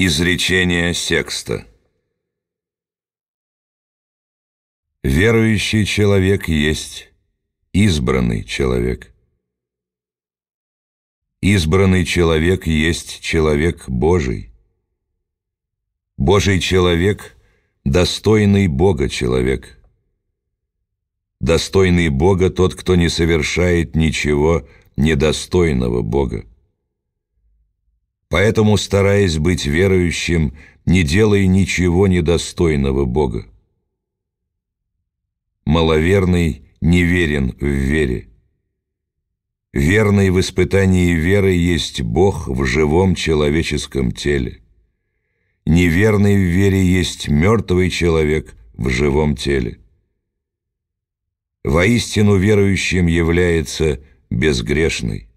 Изречение секста Верующий человек есть избранный человек. Избранный человек есть человек Божий. Божий человек – достойный Бога человек. Достойный Бога тот, кто не совершает ничего недостойного Бога. Поэтому, стараясь быть верующим, не делай ничего недостойного Бога. Маловерный неверен в вере. Верный в испытании веры есть Бог в живом человеческом теле. Неверный в вере есть мертвый человек в живом теле. Воистину верующим является безгрешный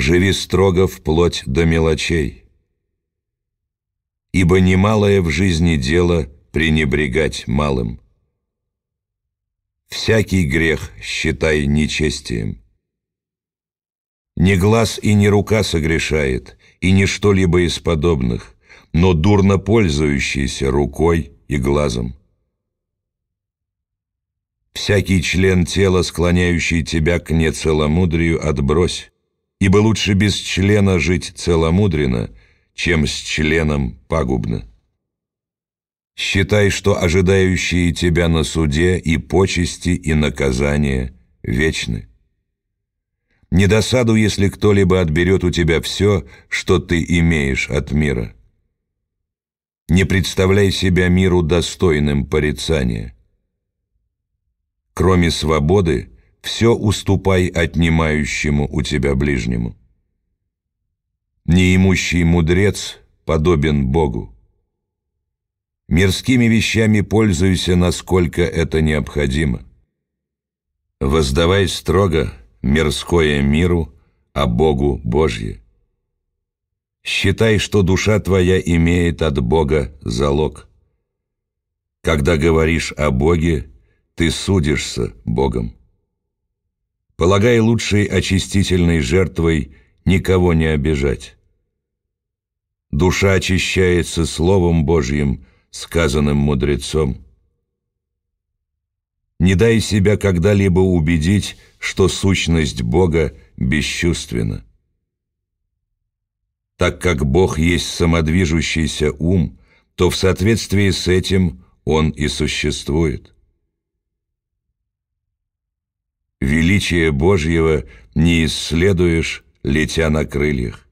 живи строго вплоть до мелочей. Ибо немалое в жизни дело пренебрегать малым. Всякий грех считай нечестием. Ни глаз и ни рука согрешает, и ни что-либо из подобных, но дурно пользующийся рукой и глазом. Всякий член тела, склоняющий тебя к нецеломудрию, отбрось, Ибо лучше без члена жить целомудренно, чем с членом пагубно. Считай, что ожидающие тебя на суде и почести, и наказание вечны. Не досаду, если кто-либо отберет у тебя все, что ты имеешь от мира. Не представляй себя миру достойным порицания. Кроме свободы, все уступай отнимающему у тебя ближнему. Неимущий мудрец подобен Богу. Мирскими вещами пользуйся, насколько это необходимо. Воздавай строго мирское миру, а Богу Божье. Считай, что душа твоя имеет от Бога залог. Когда говоришь о Боге, ты судишься Богом полагая лучшей очистительной жертвой никого не обижать. Душа очищается Словом Божьим, сказанным мудрецом. Не дай себя когда-либо убедить, что сущность Бога бесчувственна. Так как Бог есть самодвижущийся ум, то в соответствии с этим Он и существует. Величие Божьего не исследуешь, летя на крыльях.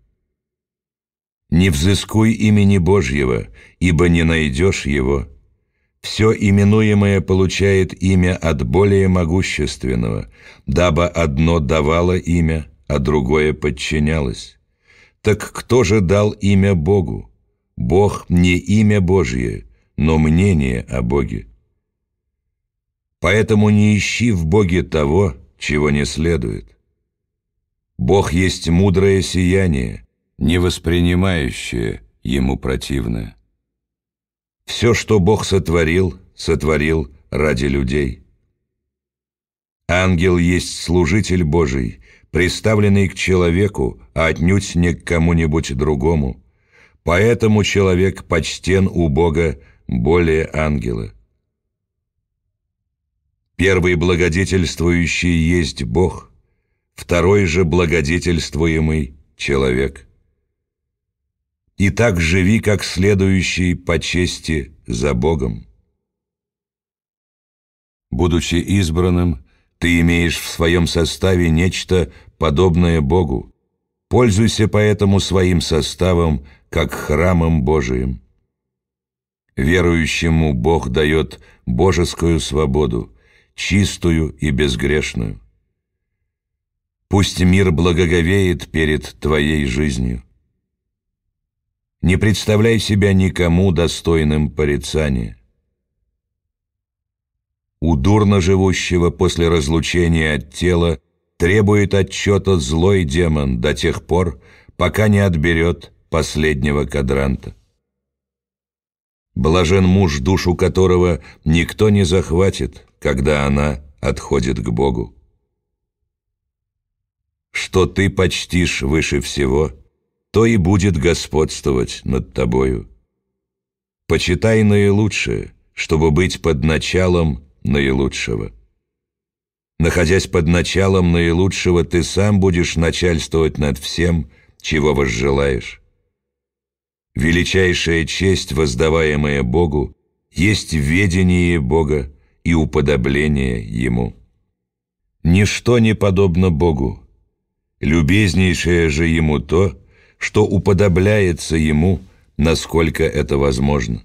Не взыскуй имени Божьего, ибо не найдешь его. Все именуемое получает имя от более могущественного, дабы одно давало имя, а другое подчинялось. Так кто же дал имя Богу? Бог не имя Божье, но мнение о Боге. Поэтому не ищи в Боге того, чего не следует. Бог есть мудрое сияние, не воспринимающее ему противное. Все, что Бог сотворил, сотворил ради людей. Ангел есть служитель Божий, приставленный к человеку, а отнюдь не к кому-нибудь другому. Поэтому человек почтен у Бога более ангела. Первый благодетельствующий есть Бог, второй же благодетельствуемый – человек. И так живи, как следующий по чести за Богом. Будучи избранным, ты имеешь в своем составе нечто подобное Богу. Пользуйся поэтому своим составом, как храмом Божиим. Верующему Бог дает божескую свободу – чистую и безгрешную. Пусть мир благоговеет перед твоей жизнью. Не представляй себя никому достойным порицания. У дурно живущего после разлучения от тела требует отчета злой демон до тех пор, пока не отберет последнего кадранта. Блажен муж, душу которого никто не захватит, когда она отходит к Богу. Что ты почтишь выше всего, то и будет господствовать над тобою. Почитай наилучшее, чтобы быть под началом наилучшего. Находясь под началом наилучшего, ты сам будешь начальствовать над всем, чего возжелаешь. Величайшая честь, воздаваемая Богу, есть ведение Бога и уподобление Ему. Ничто не подобно Богу. Любезнейшее же Ему то, что уподобляется Ему, насколько это возможно.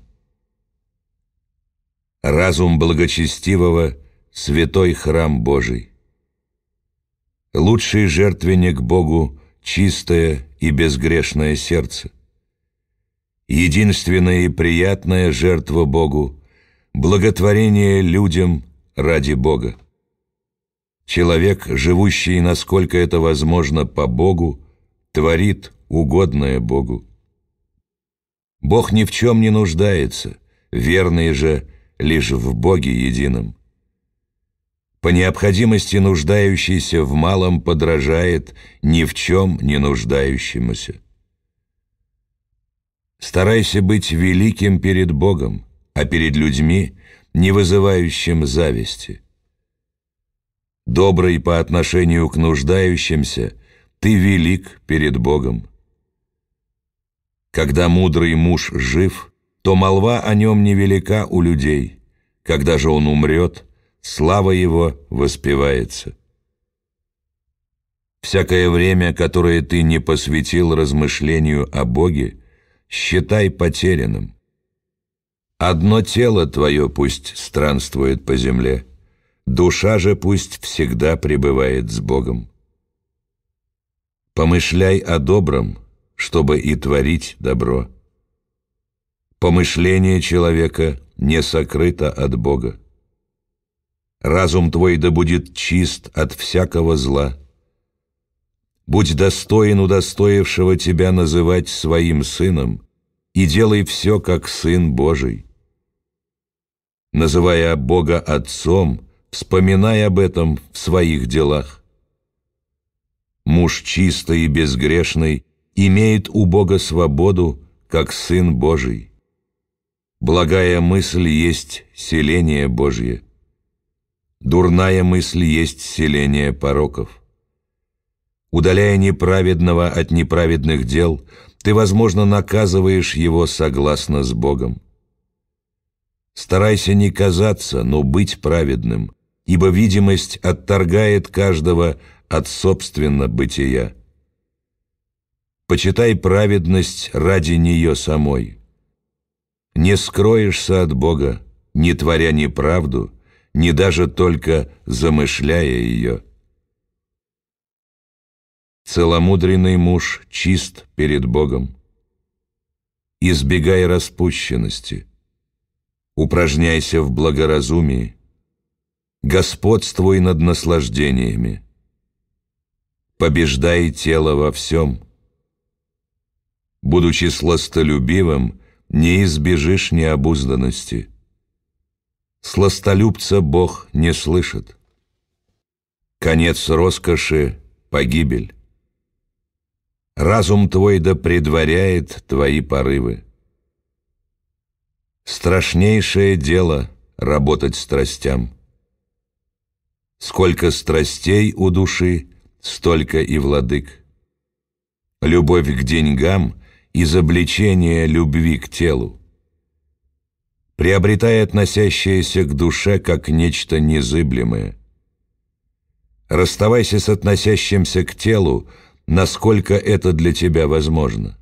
Разум благочестивого – святой храм Божий. Лучший жертвенник Богу – чистое и безгрешное сердце единственная и приятная жертва Богу, благотворение людям ради Бога. Человек, живущий, насколько это возможно, по Богу, творит угодное Богу. Бог ни в чем не нуждается, верный же лишь в Боге едином. По необходимости нуждающийся в малом подражает ни в чем не нуждающемуся. Старайся быть великим перед Богом, а перед людьми, не вызывающим зависти. Добрый по отношению к нуждающимся, ты велик перед Богом. Когда мудрый муж жив, то молва о нем невелика у людей. Когда же он умрет, слава его воспевается. Всякое время, которое ты не посвятил размышлению о Боге, считай потерянным. Одно тело твое пусть странствует по земле, душа же пусть всегда пребывает с Богом. Помышляй о добром, чтобы и творить добро. Помышление человека не сокрыто от Бога. Разум твой да будет чист от всякого зла, будь достоин удостоившего тебя называть своим сыном, и делай все, как Сын Божий. Называя Бога Отцом, вспоминай об этом в своих делах. Муж чистый и безгрешный имеет у Бога свободу, как Сын Божий. Благая мысль есть селение Божье. Дурная мысль есть селение пороков. Удаляя неправедного от неправедных дел, ты, возможно, наказываешь его согласно с Богом. Старайся не казаться, но быть праведным, ибо видимость отторгает каждого от собственного бытия. Почитай праведность ради нее самой. Не скроешься от Бога, не творя неправду, не даже только замышляя ее – целомудренный муж чист перед Богом. Избегай распущенности, упражняйся в благоразумии, господствуй над наслаждениями, побеждай тело во всем. Будучи сластолюбивым, не избежишь необузданности. Сластолюбца Бог не слышит. Конец роскоши — погибель. Разум твой да предваряет твои порывы. Страшнейшее дело — работать страстям. Сколько страстей у души, столько и владык. Любовь к деньгам — изобличение любви к телу. Приобретая относящееся к душе как нечто незыблемое. Расставайся с относящимся к телу — насколько это для тебя возможно.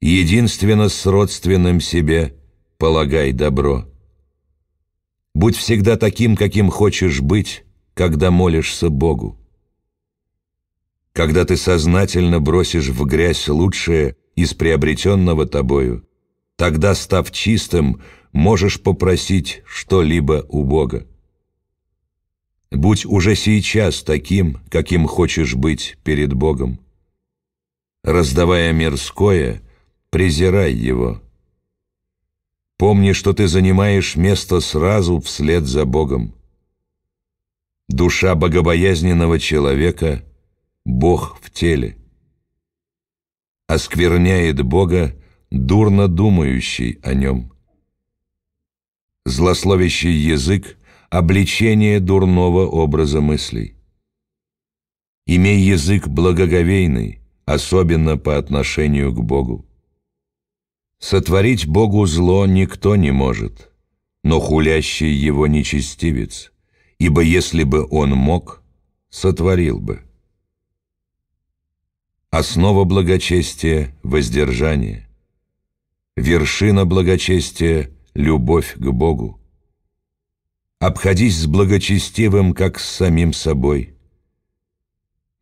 Единственно с родственным себе полагай добро. Будь всегда таким, каким хочешь быть, когда молишься Богу. Когда ты сознательно бросишь в грязь лучшее из приобретенного тобою, тогда, став чистым, можешь попросить что-либо у Бога. Будь уже сейчас таким, каким хочешь быть перед Богом. Раздавая мирское, презирай его. Помни, что ты занимаешь место сразу вслед за Богом. Душа богобоязненного человека — Бог в теле. Оскверняет Бога дурно думающий о нем. Злословящий язык — обличение дурного образа мыслей. Имей язык благоговейный, особенно по отношению к Богу. Сотворить Богу зло никто не может, но хулящий его нечестивец, ибо если бы он мог, сотворил бы. Основа благочестия – воздержание. Вершина благочестия – любовь к Богу. Обходись с благочестивым, как с самим собой.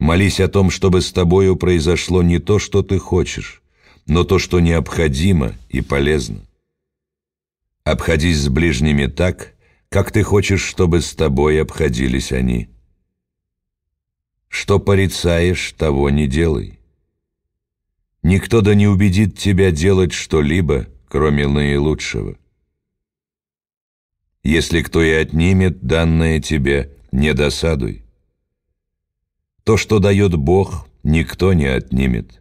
Молись о том, чтобы с тобою произошло не то, что ты хочешь, но то, что необходимо и полезно. Обходись с ближними так, как ты хочешь, чтобы с тобой обходились они. Что порицаешь, того не делай. Никто да не убедит тебя делать что-либо, кроме наилучшего. Если кто и отнимет данное тебе, не досадуй. То, что дает Бог, никто не отнимет.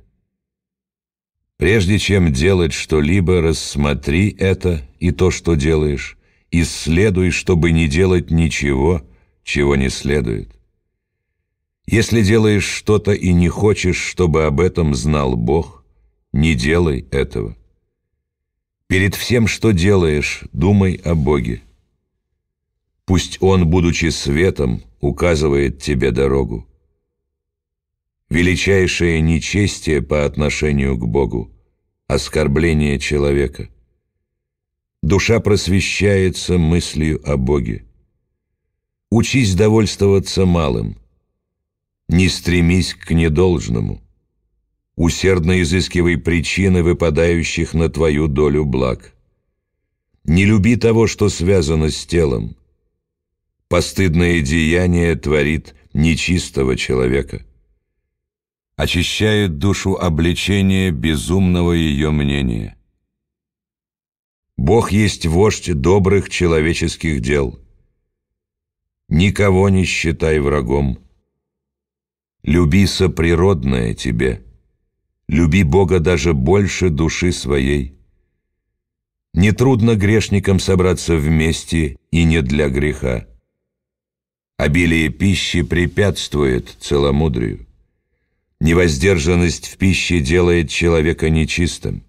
Прежде чем делать что-либо, рассмотри это и то, что делаешь, исследуй, чтобы не делать ничего, чего не следует. Если делаешь что-то и не хочешь, чтобы об этом знал Бог, не делай этого. Перед всем, что делаешь, думай о Боге. Пусть он, будучи светом, указывает тебе дорогу. Величайшее нечестие по отношению к Богу — оскорбление человека. Душа просвещается мыслью о Боге. Учись довольствоваться малым. Не стремись к недолжному. Усердно изыскивай причины, выпадающих на твою долю благ. Не люби того, что связано с телом — постыдное деяние творит нечистого человека. Очищает душу обличение безумного ее мнения. Бог есть вождь добрых человеческих дел. Никого не считай врагом. Люби соприродное тебе. Люби Бога даже больше души своей. Нетрудно грешникам собраться вместе и не для греха. Обилие пищи препятствует целомудрию. Невоздержанность в пище делает человека нечистым.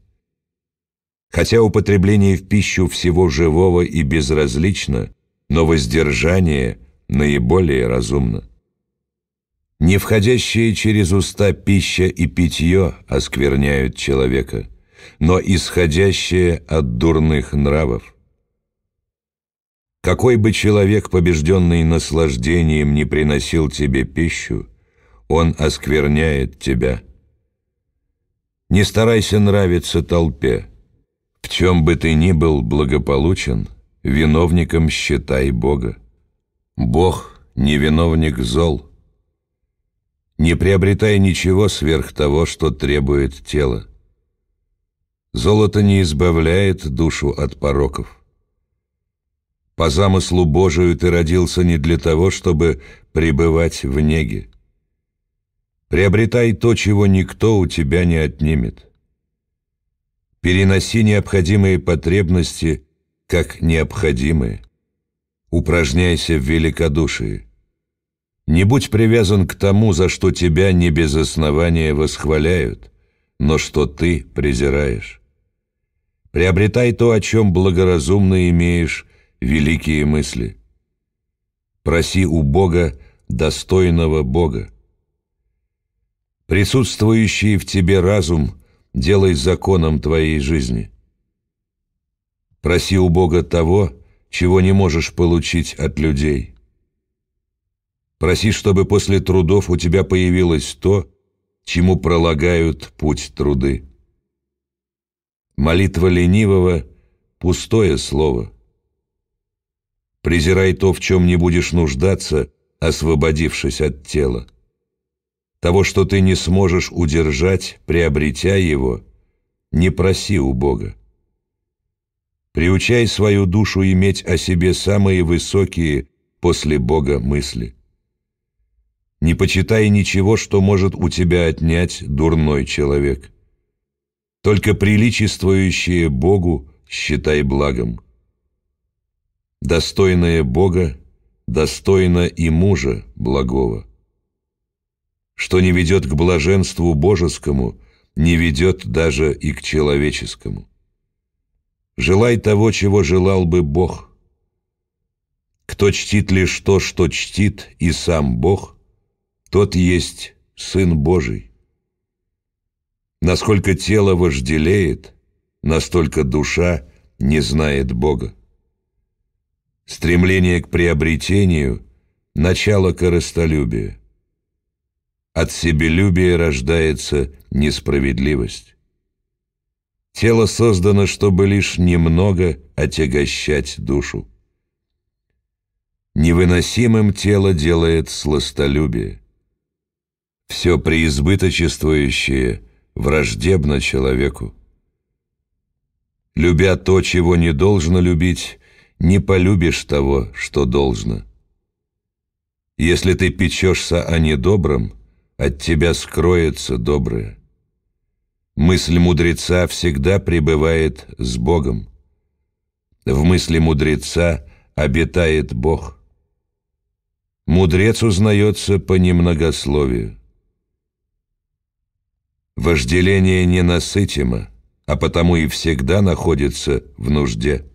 Хотя употребление в пищу всего живого и безразлично, но воздержание наиболее разумно. Не входящие через уста пища и питье оскверняют человека, но исходящие от дурных нравов. Какой бы человек, побежденный наслаждением, не приносил тебе пищу, он оскверняет тебя. Не старайся нравиться толпе. В чем бы ты ни был благополучен, виновником считай Бога. Бог — не виновник зол. Не приобретай ничего сверх того, что требует тело. Золото не избавляет душу от пороков. По замыслу Божию ты родился не для того, чтобы пребывать в неге. Приобретай то, чего никто у тебя не отнимет. Переноси необходимые потребности как необходимые. Упражняйся в великодушии. Не будь привязан к тому, за что тебя не без основания восхваляют, но что ты презираешь. Приобретай то, о чем благоразумно имеешь великие мысли. Проси у Бога достойного Бога. Присутствующий в тебе разум делай законом твоей жизни. Проси у Бога того, чего не можешь получить от людей. Проси, чтобы после трудов у тебя появилось то, чему пролагают путь труды. Молитва ленивого – пустое слово – Презирай то, в чем не будешь нуждаться, освободившись от тела. Того, что ты не сможешь удержать, приобретя его, не проси у Бога. Приучай свою душу иметь о себе самые высокие после Бога мысли. Не почитай ничего, что может у тебя отнять дурной человек. Только приличествующее Богу считай благом достойное Бога, достойно и мужа благого. Что не ведет к блаженству божескому, не ведет даже и к человеческому. Желай того, чего желал бы Бог. Кто чтит лишь то, что чтит и сам Бог, тот есть Сын Божий. Насколько тело вожделеет, настолько душа не знает Бога стремление к приобретению, начало корыстолюбия. От себелюбия рождается несправедливость. Тело создано, чтобы лишь немного отягощать душу. Невыносимым тело делает сластолюбие. Все преизбыточествующее враждебно человеку. Любя то, чего не должно любить, не полюбишь того, что должно. Если ты печешься о недобром, от тебя скроется доброе. Мысль мудреца всегда пребывает с Богом. В мысли мудреца обитает Бог. Мудрец узнается по немногословию. Вожделение ненасытимо, а потому и всегда находится в нужде.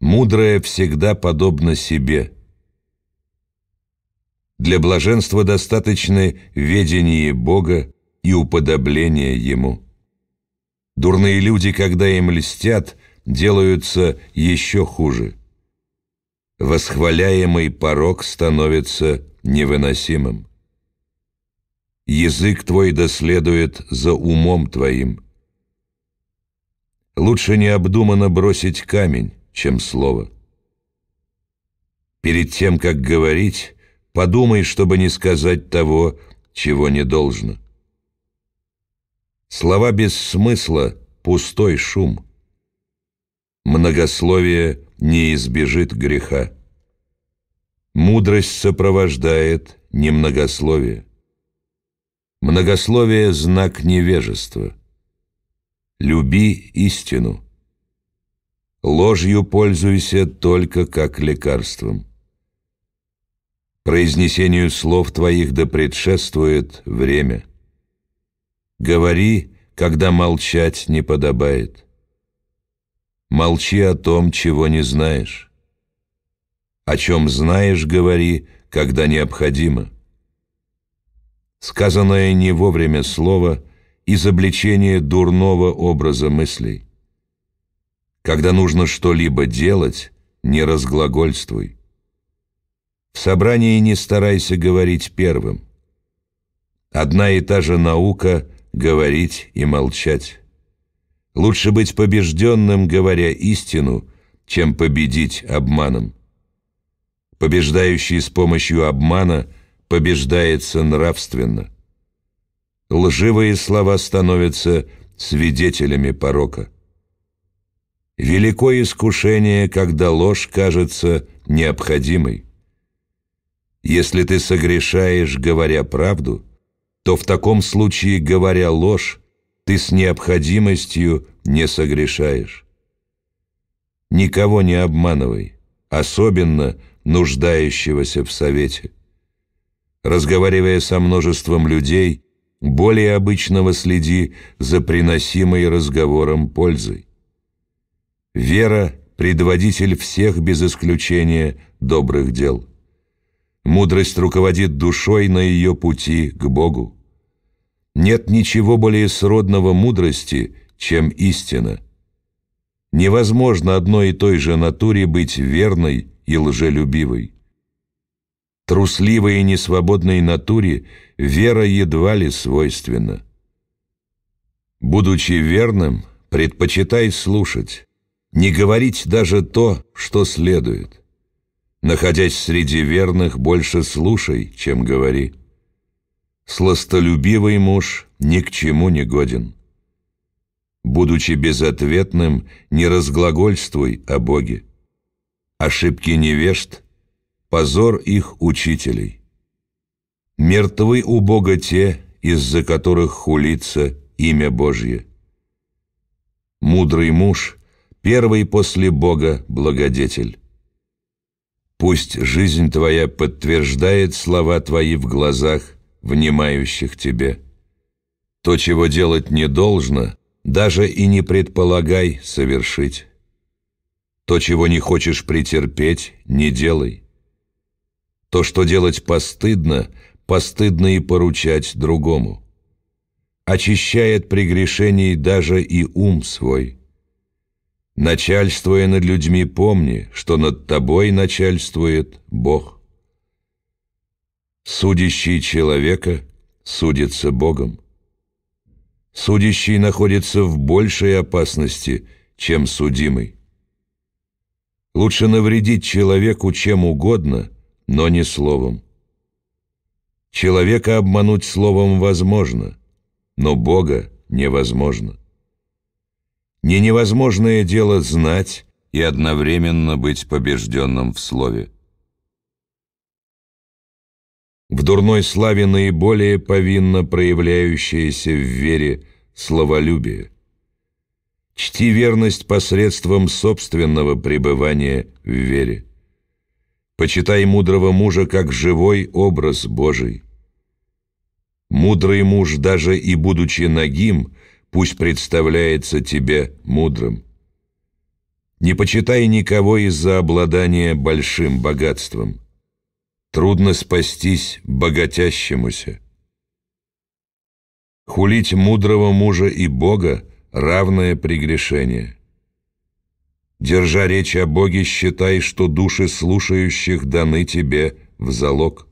Мудрое всегда подобно себе. Для блаженства достаточны ведение Бога и уподобление Ему. Дурные люди, когда им льстят, делаются еще хуже. Восхваляемый порог становится невыносимым. Язык твой доследует за умом твоим. Лучше необдуманно бросить камень, чем слово. Перед тем, как говорить, подумай, чтобы не сказать того, чего не должно. Слова без смысла — пустой шум. Многословие не избежит греха. Мудрость сопровождает немногословие. Многословие — знак невежества. Люби истину — Ложью пользуйся только как лекарством. Произнесению слов твоих да предшествует время. Говори, когда молчать не подобает. Молчи о том, чего не знаешь. О чем знаешь, говори, когда необходимо. Сказанное не вовремя слово – изобличение дурного образа мыслей. Когда нужно что-либо делать, не разглагольствуй. В собрании не старайся говорить первым. Одна и та же наука — говорить и молчать. Лучше быть побежденным, говоря истину, чем победить обманом. Побеждающий с помощью обмана побеждается нравственно. Лживые слова становятся свидетелями порока. Великое искушение, когда ложь кажется необходимой. Если ты согрешаешь, говоря правду, то в таком случае, говоря ложь, ты с необходимостью не согрешаешь. Никого не обманывай, особенно нуждающегося в совете. Разговаривая со множеством людей, более обычного следи за приносимой разговором пользой. Вера – предводитель всех без исключения добрых дел. Мудрость руководит душой на ее пути к Богу. Нет ничего более сродного мудрости, чем истина. Невозможно одной и той же натуре быть верной и лжелюбивой. Трусливой и несвободной натуре вера едва ли свойственна. Будучи верным, предпочитай слушать, не говорить даже то, что следует. Находясь среди верных, больше слушай, чем говори. Сластолюбивый муж ни к чему не годен. Будучи безответным, не разглагольствуй о Боге. Ошибки невежд — позор их учителей. Мертвы у Бога те, из-за которых хулится имя Божье. Мудрый муж — первый после Бога благодетель. Пусть жизнь твоя подтверждает слова твои в глазах, внимающих тебе. То, чего делать не должно, даже и не предполагай совершить. То, чего не хочешь претерпеть, не делай. То, что делать постыдно, постыдно и поручать другому. Очищает при грешении даже и ум свой – Начальствуя над людьми, помни, что над тобой начальствует Бог. Судящий человека судится Богом. Судящий находится в большей опасности, чем судимый. Лучше навредить человеку чем угодно, но не словом. Человека обмануть словом возможно, но Бога невозможно. Не невозможное дело знать и одновременно быть побежденным в слове. В дурной славе наиболее повинно проявляющееся в вере словолюбие. Чти верность посредством собственного пребывания в вере. Почитай мудрого мужа как живой образ Божий. Мудрый муж, даже и будучи нагим, пусть представляется тебе мудрым. Не почитай никого из-за обладания большим богатством. Трудно спастись богатящемуся. Хулить мудрого мужа и Бога — равное прегрешение. Держа речь о Боге, считай, что души слушающих даны тебе в залог.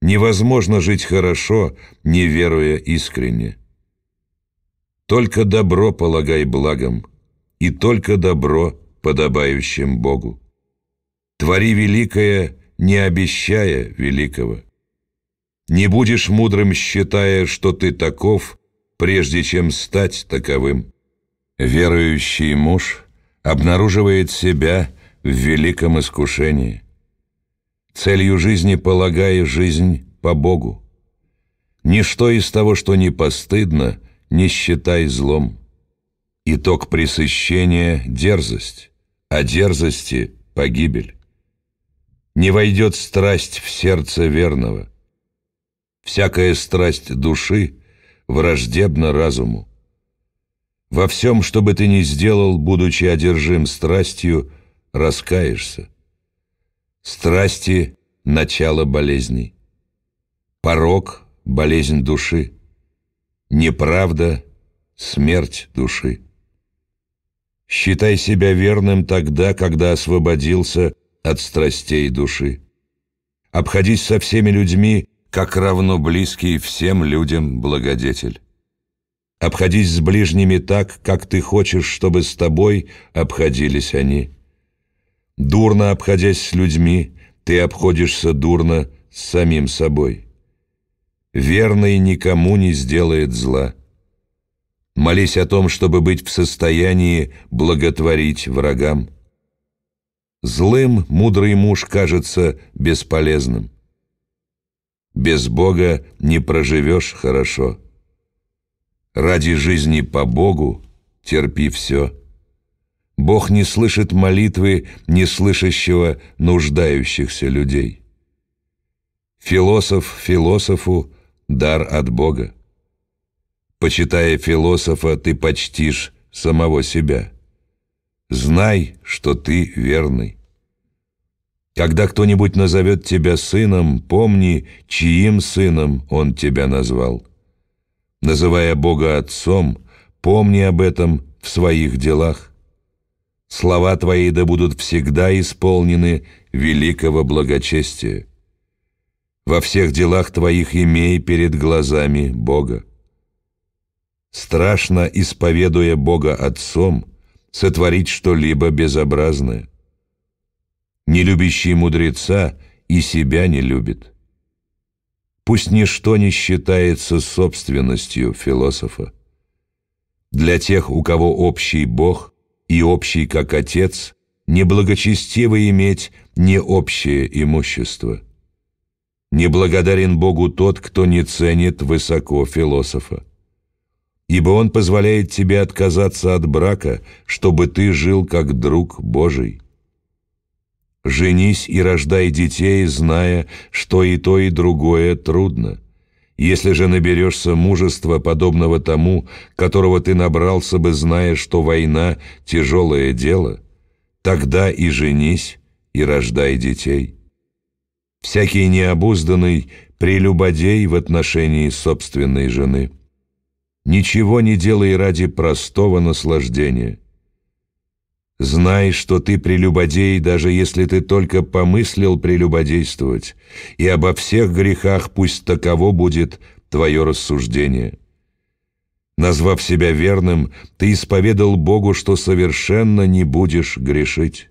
Невозможно жить хорошо, не веруя искренне. Только добро полагай благом, и только добро подобающим Богу. Твори великое, не обещая великого. Не будешь мудрым, считая, что ты таков, прежде чем стать таковым. Верующий муж обнаруживает себя в великом искушении. Целью жизни полагая жизнь по Богу. Ничто из того, что не постыдно, не считай злом. Итог пресыщения — дерзость, а дерзости — погибель. Не войдет страсть в сердце верного. Всякая страсть души враждебна разуму. Во всем, что бы ты ни сделал, будучи одержим страстью, раскаешься. Страсти — начало болезней. Порог — болезнь души неправда — смерть души. Считай себя верным тогда, когда освободился от страстей души. Обходись со всеми людьми, как равно близкий всем людям благодетель. Обходись с ближними так, как ты хочешь, чтобы с тобой обходились они. Дурно обходясь с людьми, ты обходишься дурно с самим собой верный никому не сделает зла. Молись о том, чтобы быть в состоянии благотворить врагам. Злым мудрый муж кажется бесполезным. Без Бога не проживешь хорошо. Ради жизни по Богу терпи все. Бог не слышит молитвы неслышащего нуждающихся людей. Философ философу дар от Бога. Почитая философа, ты почтишь самого себя. Знай, что ты верный. Когда кто-нибудь назовет тебя сыном, помни, чьим сыном он тебя назвал. Называя Бога Отцом, помни об этом в своих делах. Слова твои да будут всегда исполнены великого благочестия. Во всех делах твоих имей перед глазами Бога. Страшно, исповедуя Бога Отцом, сотворить что-либо безобразное. Не любящий мудреца и себя не любит. Пусть ничто не считается собственностью философа. Для тех, у кого общий Бог и общий как Отец, неблагочестиво иметь не общее имущество. Неблагодарен Богу тот, кто не ценит высоко философа. Ибо он позволяет тебе отказаться от брака, чтобы ты жил как друг Божий. Женись и рождай детей, зная, что и то, и другое трудно. Если же наберешься мужества, подобного тому, которого ты набрался бы, зная, что война — тяжелое дело, тогда и женись, и рождай детей всякий необузданный прелюбодей в отношении собственной жены. Ничего не делай ради простого наслаждения. Знай, что ты прелюбодей, даже если ты только помыслил прелюбодействовать, и обо всех грехах пусть таково будет твое рассуждение. Назвав себя верным, ты исповедал Богу, что совершенно не будешь грешить.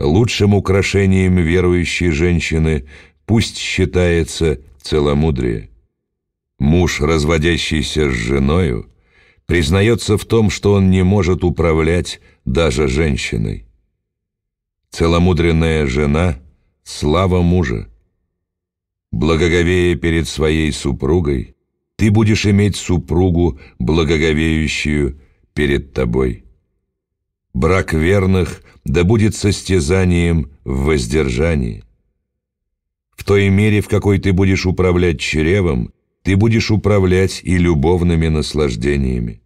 Лучшим украшением верующей женщины пусть считается целомудрие. Муж, разводящийся с женою, признается в том, что он не может управлять даже женщиной. Целомудренная жена — слава мужа. Благоговея перед своей супругой, ты будешь иметь супругу, благоговеющую перед тобой. Брак верных да будет состязанием в воздержании. В той мере, в какой ты будешь управлять чревом, ты будешь управлять и любовными наслаждениями.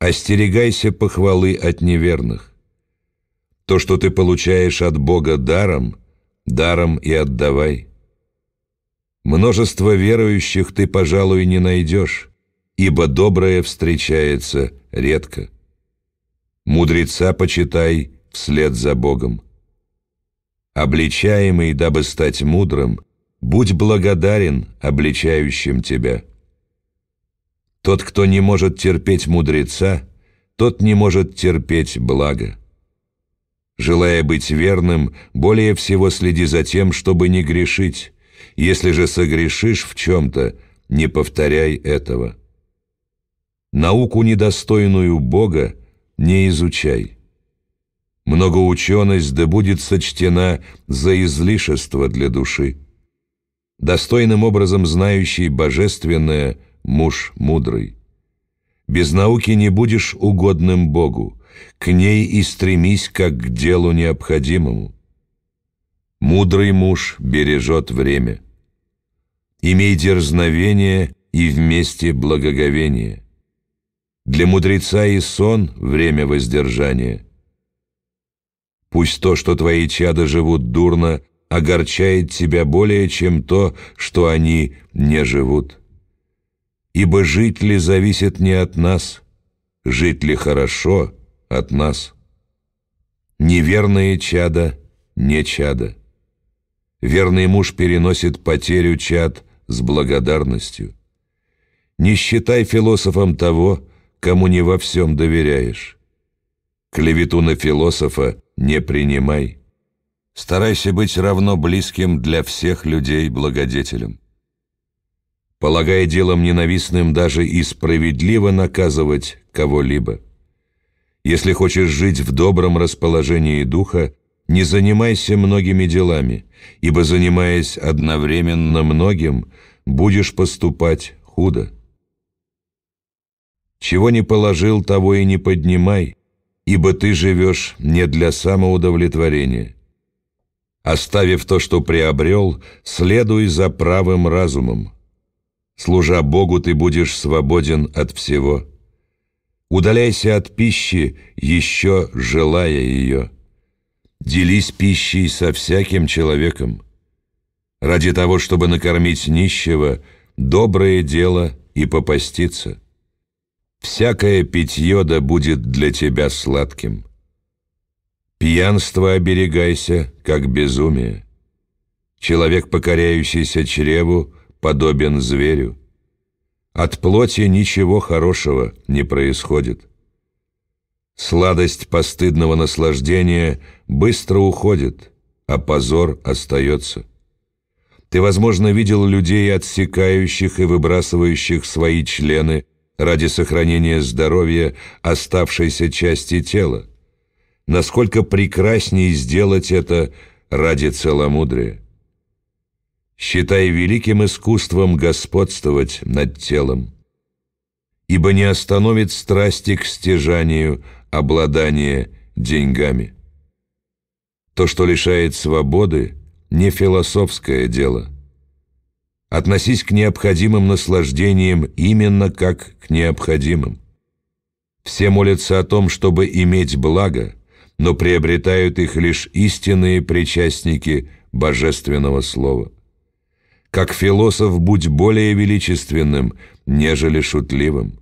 Остерегайся похвалы от неверных. То, что ты получаешь от Бога даром, даром и отдавай. Множество верующих ты, пожалуй, не найдешь, ибо доброе встречается редко мудреца почитай вслед за Богом. Обличаемый, дабы стать мудрым, будь благодарен обличающим тебя. Тот, кто не может терпеть мудреца, тот не может терпеть благо. Желая быть верным, более всего следи за тем, чтобы не грешить. Если же согрешишь в чем-то, не повторяй этого. Науку, недостойную Бога, не изучай. Многоученость да будет сочтена за излишество для души. Достойным образом знающий божественное муж мудрый. Без науки не будешь угодным Богу, к ней и стремись как к делу необходимому. Мудрый муж бережет время. Имей дерзновение и вместе благоговение – для мудреца и сон — время воздержания. Пусть то, что твои чада живут дурно, огорчает тебя более, чем то, что они не живут. Ибо жить ли зависит не от нас, жить ли хорошо — от нас. Неверные чада — не чада. Верный муж переносит потерю чад с благодарностью. Не считай философом того, кому не во всем доверяешь. Клевету на философа не принимай. Старайся быть равно близким для всех людей благодетелем. Полагай делом ненавистным даже и справедливо наказывать кого-либо. Если хочешь жить в добром расположении духа, не занимайся многими делами, ибо, занимаясь одновременно многим, будешь поступать худо. Чего не положил, того и не поднимай, ибо ты живешь не для самоудовлетворения. Оставив то, что приобрел, следуй за правым разумом. Служа Богу, ты будешь свободен от всего. Удаляйся от пищи, еще желая ее. Делись пищей со всяким человеком. Ради того, чтобы накормить нищего, доброе дело и попаститься – всякое питье да будет для тебя сладким. Пьянство оберегайся, как безумие. Человек, покоряющийся чреву, подобен зверю. От плоти ничего хорошего не происходит. Сладость постыдного наслаждения быстро уходит, а позор остается. Ты, возможно, видел людей, отсекающих и выбрасывающих свои члены – ради сохранения здоровья оставшейся части тела? Насколько прекраснее сделать это ради целомудрия? Считай великим искусством господствовать над телом, ибо не остановит страсти к стяжанию обладание деньгами. То, что лишает свободы, не философское дело – Относись к необходимым наслаждениям именно как к необходимым. Все молятся о том, чтобы иметь благо, но приобретают их лишь истинные причастники Божественного Слова. Как философ будь более величественным, нежели шутливым.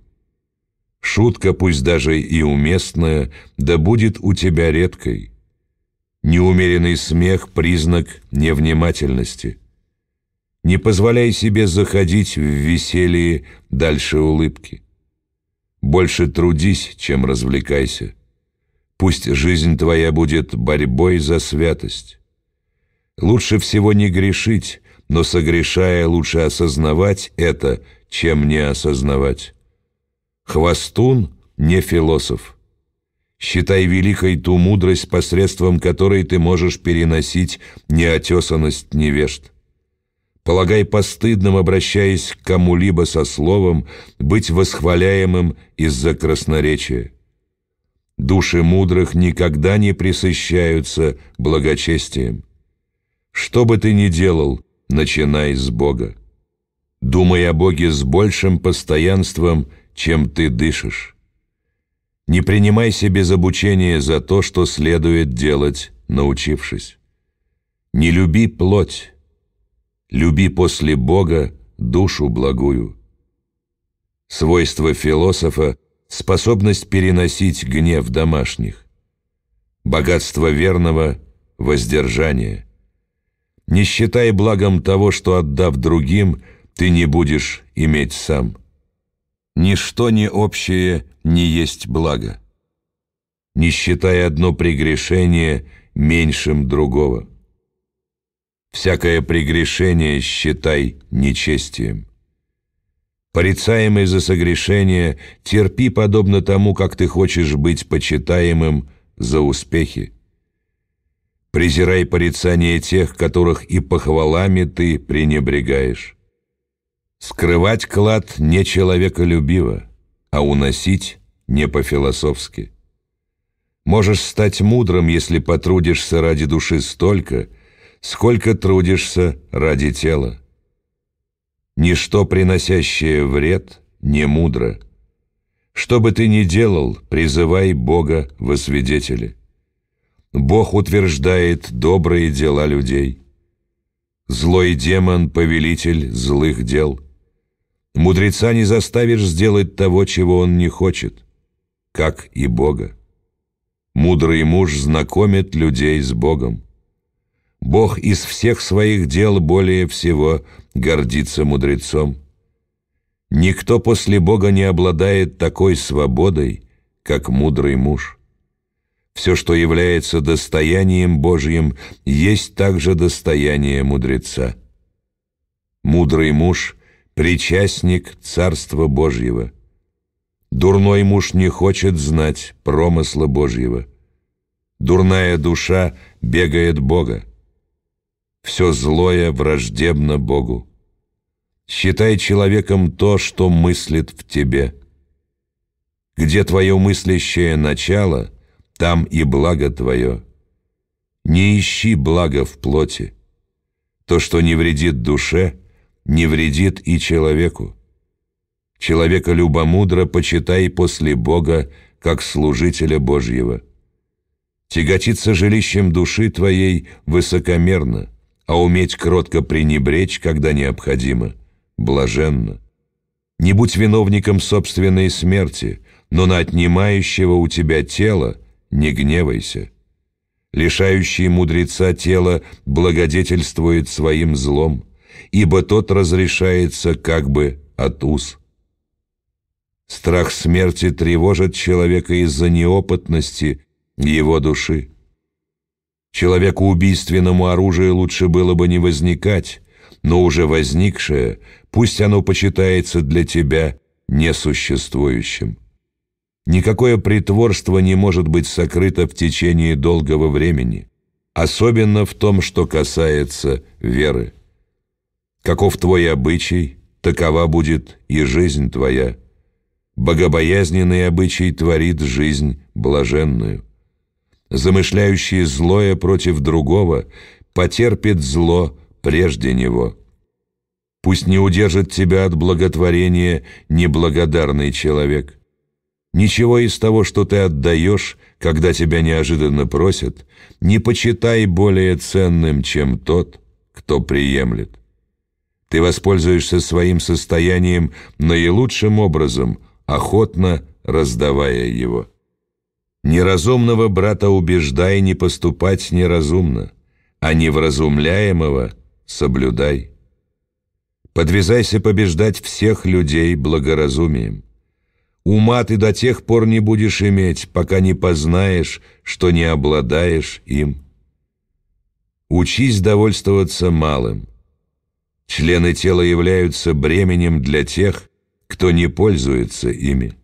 Шутка, пусть даже и уместная, да будет у тебя редкой. Неумеренный смех – признак невнимательности – не позволяй себе заходить в веселье дальше улыбки. Больше трудись, чем развлекайся. Пусть жизнь твоя будет борьбой за святость. Лучше всего не грешить, но согрешая лучше осознавать это, чем не осознавать. Хвостун не философ. Считай великой ту мудрость, посредством которой ты можешь переносить неотесанность невежд полагай постыдным, обращаясь к кому-либо со словом, быть восхваляемым из-за красноречия. Души мудрых никогда не присыщаются благочестием. Что бы ты ни делал, начинай с Бога. Думай о Боге с большим постоянством, чем ты дышишь. Не принимайся без обучения за то, что следует делать, научившись. Не люби плоть, люби после Бога душу благую. Свойство философа – способность переносить гнев домашних. Богатство верного – воздержание. Не считай благом того, что, отдав другим, ты не будешь иметь сам. Ничто не общее не есть благо. Не считай одно прегрешение меньшим другого. Всякое прегрешение считай нечестием. Порицаемый за согрешение, терпи подобно тому, как ты хочешь быть почитаемым за успехи. Презирай порицание тех, которых и похвалами ты пренебрегаешь. Скрывать клад не человеколюбиво, а уносить не по-философски. Можешь стать мудрым, если потрудишься ради души столько, сколько трудишься ради тела. Ничто, приносящее вред, не мудро. Что бы ты ни делал, призывай Бога во свидетели. Бог утверждает добрые дела людей. Злой демон — повелитель злых дел. Мудреца не заставишь сделать того, чего он не хочет, как и Бога. Мудрый муж знакомит людей с Богом. Бог из всех своих дел более всего гордится мудрецом. Никто после Бога не обладает такой свободой, как мудрый муж. Все, что является достоянием Божьим, есть также достояние мудреца. Мудрый муж – причастник Царства Божьего. Дурной муж не хочет знать промысла Божьего. Дурная душа бегает Бога все злое враждебно Богу. Считай человеком то, что мыслит в тебе. Где твое мыслящее начало, там и благо твое. Не ищи блага в плоти. То, что не вредит душе, не вредит и человеку. Человека любомудро почитай после Бога, как служителя Божьего. Тяготиться жилищем души твоей высокомерно – а уметь кротко пренебречь, когда необходимо, блаженно. Не будь виновником собственной смерти, но на отнимающего у тебя тело не гневайся. Лишающий мудреца тела благодетельствует своим злом, ибо тот разрешается как бы от уз. Страх смерти тревожит человека из-за неопытности его души. Человеку убийственному оружию лучше было бы не возникать, но уже возникшее, пусть оно почитается для тебя несуществующим. Никакое притворство не может быть сокрыто в течение долгого времени, особенно в том, что касается веры. Каков твой обычай, такова будет и жизнь твоя. Богобоязненный обычай творит жизнь блаженную замышляющий злое против другого, потерпит зло прежде него. Пусть не удержит тебя от благотворения неблагодарный человек. Ничего из того, что ты отдаешь, когда тебя неожиданно просят, не почитай более ценным, чем тот, кто приемлет. Ты воспользуешься своим состоянием наилучшим образом, охотно раздавая его. Неразумного брата убеждай не поступать неразумно, а невразумляемого соблюдай. Подвязайся побеждать всех людей благоразумием. Ума ты до тех пор не будешь иметь, пока не познаешь, что не обладаешь им. Учись довольствоваться малым. Члены тела являются бременем для тех, кто не пользуется ими.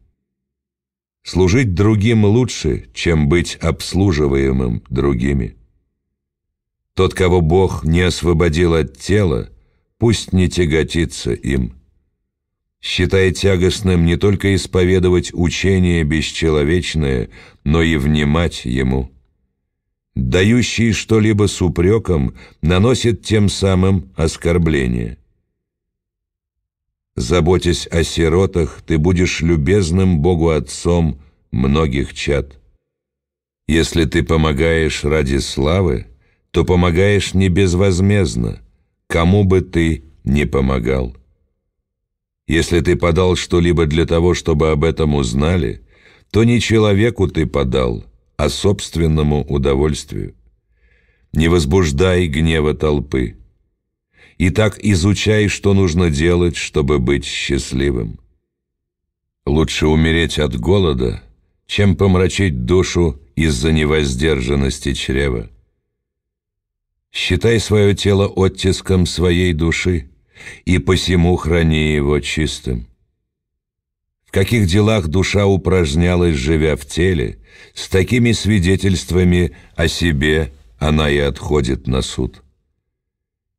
Служить другим лучше, чем быть обслуживаемым другими. Тот, кого Бог не освободил от тела, пусть не тяготится им. Считай тягостным не только исповедовать учение бесчеловечное, но и внимать ему. Дающий что-либо с упреком наносит тем самым оскорбление – Заботясь о сиротах, ты будешь любезным Богу Отцом многих чад. Если ты помогаешь ради славы, то помогаешь не безвозмездно, кому бы ты ни помогал. Если ты подал что-либо для того, чтобы об этом узнали, то не человеку ты подал, а собственному удовольствию. Не возбуждай гнева толпы. Итак, изучай, что нужно делать, чтобы быть счастливым. Лучше умереть от голода, чем помрачить душу из-за невоздержанности чрева. Считай свое тело оттиском своей души, и посему храни его чистым. В каких делах душа упражнялась, живя в теле, с такими свидетельствами о себе она и отходит на суд.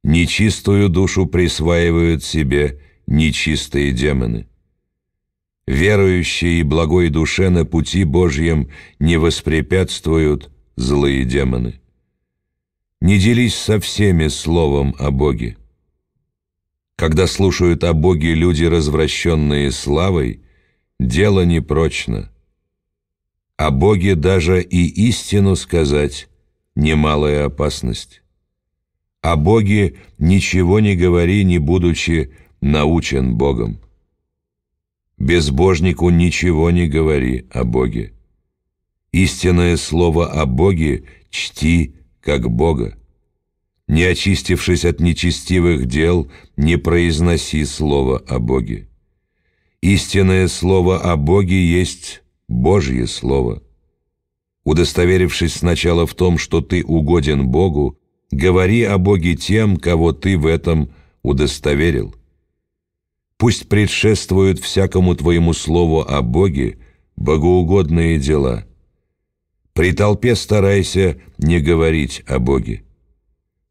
Нечистую душу присваивают себе нечистые демоны. Верующие и благой душе на пути Божьем не воспрепятствуют злые демоны. Не делись со всеми словом о Боге. Когда слушают о Боге люди, развращенные славой, дело непрочно. О Боге даже и истину сказать – немалая опасность. О Боге ничего не говори, не будучи научен Богом. Безбожнику ничего не говори о Боге. Истинное слово о Боге чти как Бога. Не очистившись от нечестивых дел, не произноси слово о Боге. Истинное слово о Боге есть Божье слово. Удостоверившись сначала в том, что ты угоден Богу, говори о Боге тем, кого ты в этом удостоверил. Пусть предшествуют всякому твоему слову о Боге богоугодные дела. При толпе старайся не говорить о Боге.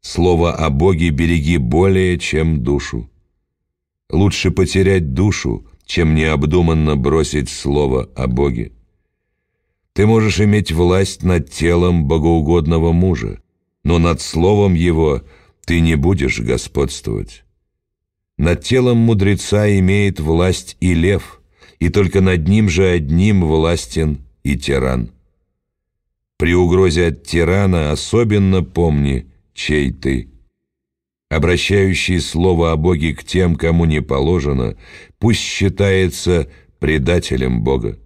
Слово о Боге береги более, чем душу. Лучше потерять душу, чем необдуманно бросить слово о Боге. Ты можешь иметь власть над телом богоугодного мужа, но над словом его ты не будешь господствовать. Над телом мудреца имеет власть и лев, и только над ним же одним властен и тиран. При угрозе от тирана особенно помни, чей ты. Обращающий слово о Боге к тем, кому не положено, пусть считается предателем Бога.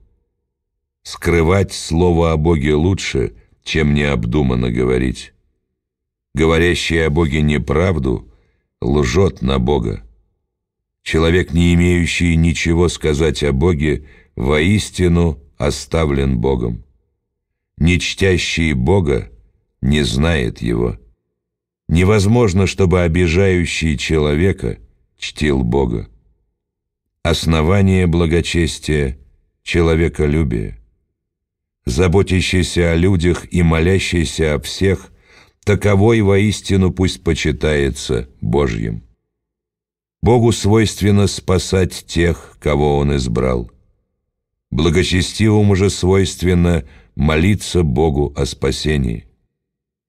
Скрывать слово о Боге лучше, чем необдуманно говорить говорящий о Боге неправду, лжет на Бога. Человек, не имеющий ничего сказать о Боге, воистину оставлен Богом. Не чтящий Бога не знает Его. Невозможно, чтобы обижающий человека чтил Бога. Основание благочестия – человеколюбие. Заботящийся о людях и молящийся о всех – таковой воистину пусть почитается Божьим. Богу свойственно спасать тех, кого Он избрал. Благочестивому же свойственно молиться Богу о спасении.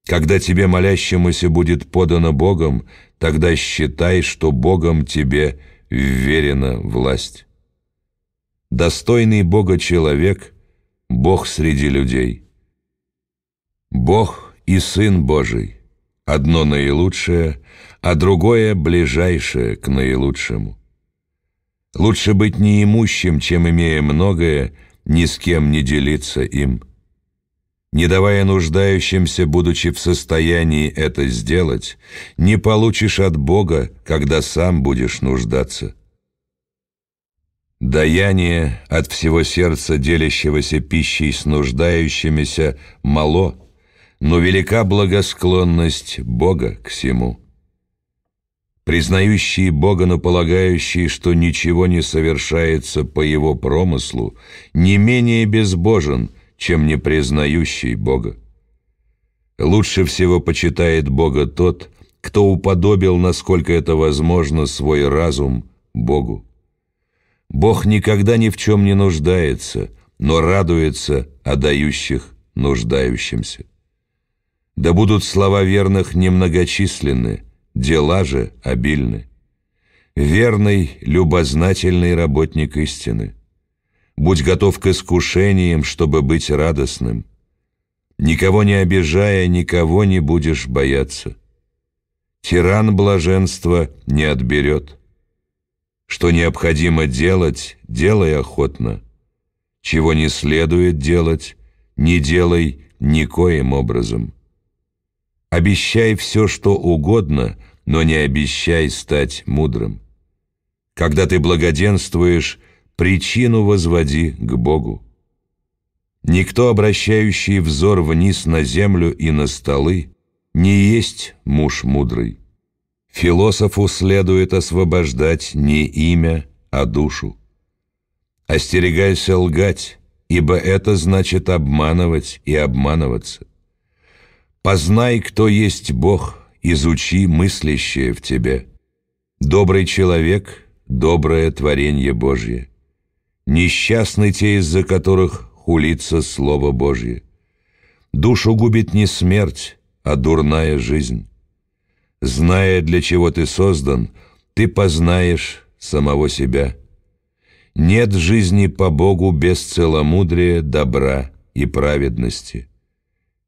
Когда тебе, молящемуся, будет подано Богом, тогда считай, что Богом тебе вверена власть. Достойный Бога человек — Бог среди людей. Бог — и Сын Божий, одно наилучшее, а другое ближайшее к наилучшему. Лучше быть неимущим, чем имея многое, ни с кем не делиться им. Не давая нуждающимся, будучи в состоянии это сделать, не получишь от Бога, когда сам будешь нуждаться. Даяние от всего сердца, делящегося пищей с нуждающимися, мало – но велика благосклонность Бога к всему. Признающие Бога, но полагающие, что ничего не совершается по его промыслу, не менее безбожен, чем не признающий Бога. Лучше всего почитает Бога тот, кто уподобил, насколько это возможно, свой разум Богу. Бог никогда ни в чем не нуждается, но радуется отдающих, нуждающимся. Да будут слова верных немногочисленны, дела же обильны. Верный, любознательный работник истины. Будь готов к искушениям, чтобы быть радостным. Никого не обижая, никого не будешь бояться. Тиран блаженства не отберет. Что необходимо делать, делай охотно. Чего не следует делать, не делай никоим образом. Обещай все, что угодно, но не обещай стать мудрым. Когда ты благоденствуешь, причину возводи к Богу. Никто, обращающий взор вниз на землю и на столы, не есть муж мудрый. Философу следует освобождать не имя, а душу. Остерегайся лгать, ибо это значит обманывать и обманываться. Познай, кто есть Бог, изучи мыслящее в тебе. Добрый человек — доброе творение Божье. Несчастны те, из-за которых хулится Слово Божье. Душу губит не смерть, а дурная жизнь. Зная, для чего ты создан, ты познаешь самого себя. Нет жизни по Богу без целомудрия, добра и праведности.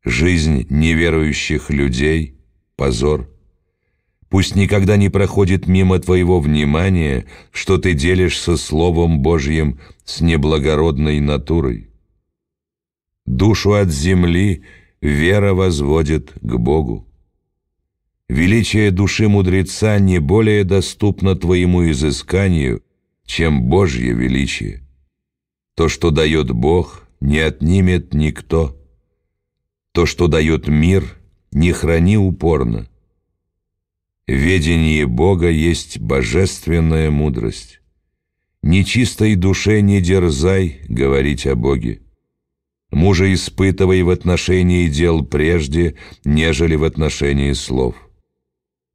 Жизнь неверующих людей – позор. Пусть никогда не проходит мимо твоего внимания, что ты делишься Словом Божьим с неблагородной натурой. Душу от земли вера возводит к Богу. Величие души мудреца не более доступно твоему изысканию, чем Божье величие. То, что дает Бог, не отнимет никто – то, что дает мир, не храни упорно. Ведение Бога есть божественная мудрость. Нечистой душе не дерзай говорить о Боге. Мужа испытывай в отношении дел прежде, нежели в отношении слов.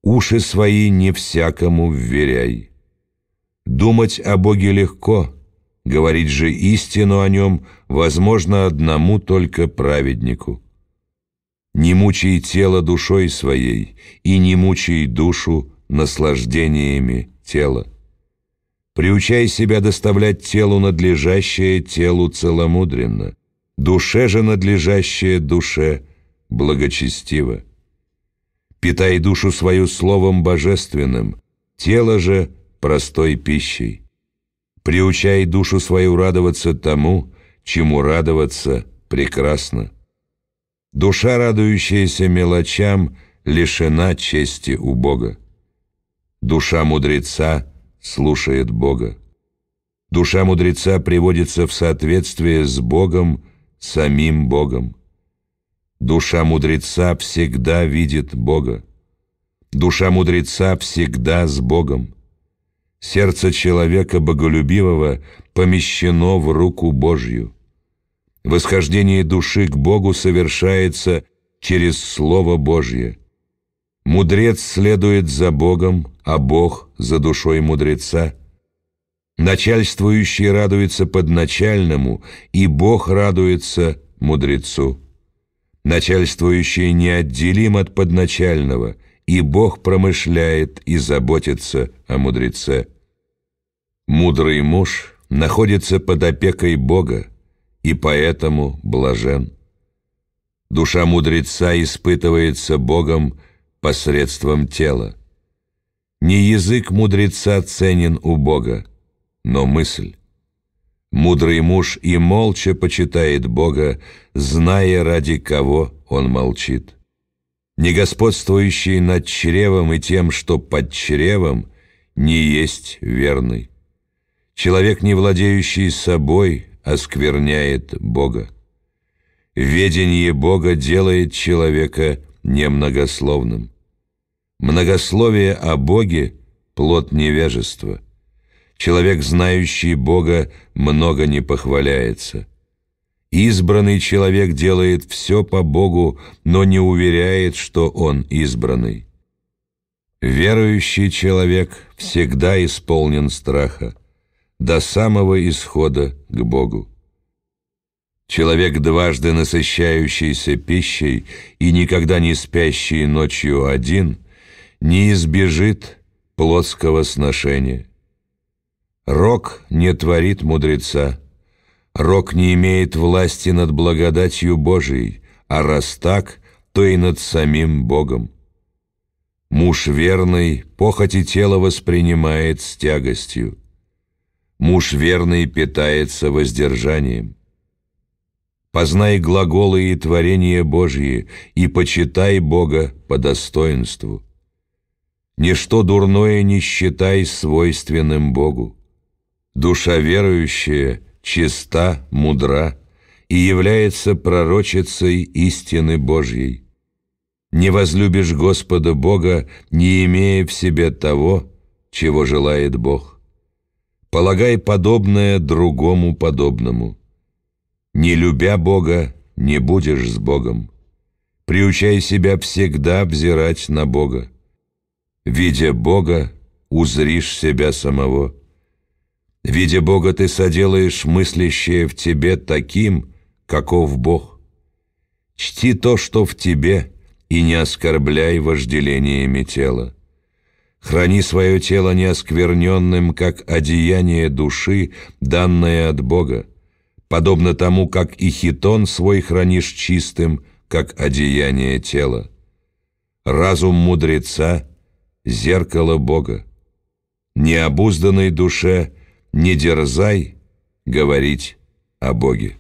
Уши свои не всякому вверяй. Думать о Боге легко, говорить же истину о нем возможно одному только праведнику. Не мучай тело душой своей, и не мучай душу наслаждениями тела. Приучай себя доставлять телу надлежащее телу целомудренно, душе же надлежащее душе благочестиво. Питай душу свою словом божественным, тело же простой пищей. Приучай душу свою радоваться тому, чему радоваться прекрасно. Душа, радующаяся мелочам, лишена чести у Бога. Душа мудреца слушает Бога. Душа мудреца приводится в соответствие с Богом, самим Богом. Душа мудреца всегда видит Бога. Душа мудреца всегда с Богом. Сердце человека боголюбивого помещено в руку Божью. Восхождение души к Богу совершается через Слово Божье. Мудрец следует за Богом, а Бог — за душой мудреца. Начальствующий радуется подначальному, и Бог радуется мудрецу. Начальствующий неотделим от подначального, и Бог промышляет и заботится о мудреце. Мудрый муж находится под опекой Бога, и поэтому блажен. Душа мудреца испытывается Богом посредством тела. Не язык мудреца ценен у Бога, но мысль. Мудрый муж и молча почитает Бога, зная, ради кого он молчит. Не господствующий над чревом и тем, что под чревом, не есть верный. Человек, не владеющий собой, оскверняет Бога. Ведение Бога делает человека немногословным. Многословие о Боге – плод невежества. Человек, знающий Бога, много не похваляется. Избранный человек делает все по Богу, но не уверяет, что он избранный. Верующий человек всегда исполнен страха до самого исхода к Богу. Человек, дважды насыщающийся пищей и никогда не спящий ночью один, не избежит плотского сношения. Рок не творит мудреца. Рок не имеет власти над благодатью Божией, а раз так, то и над самим Богом. Муж верный похоти тела воспринимает с тягостью. Муж верный питается воздержанием. Познай глаголы и творения Божьи, и почитай Бога по достоинству. Ничто дурное не считай свойственным Богу. Душа верующая чиста, мудра и является пророчицей истины Божьей. Не возлюбишь Господа Бога, не имея в себе того, чего желает Бог полагай подобное другому подобному. Не любя Бога, не будешь с Богом. Приучай себя всегда взирать на Бога. Видя Бога, узришь себя самого. Видя Бога, ты соделаешь мыслящее в тебе таким, каков Бог. Чти то, что в тебе, и не оскорбляй вожделениями тела. Храни свое тело неоскверненным, как одеяние души, данное от Бога, подобно тому, как и хитон свой хранишь чистым, как одеяние тела. Разум мудреца — зеркало Бога. Необузданной душе не дерзай говорить о Боге.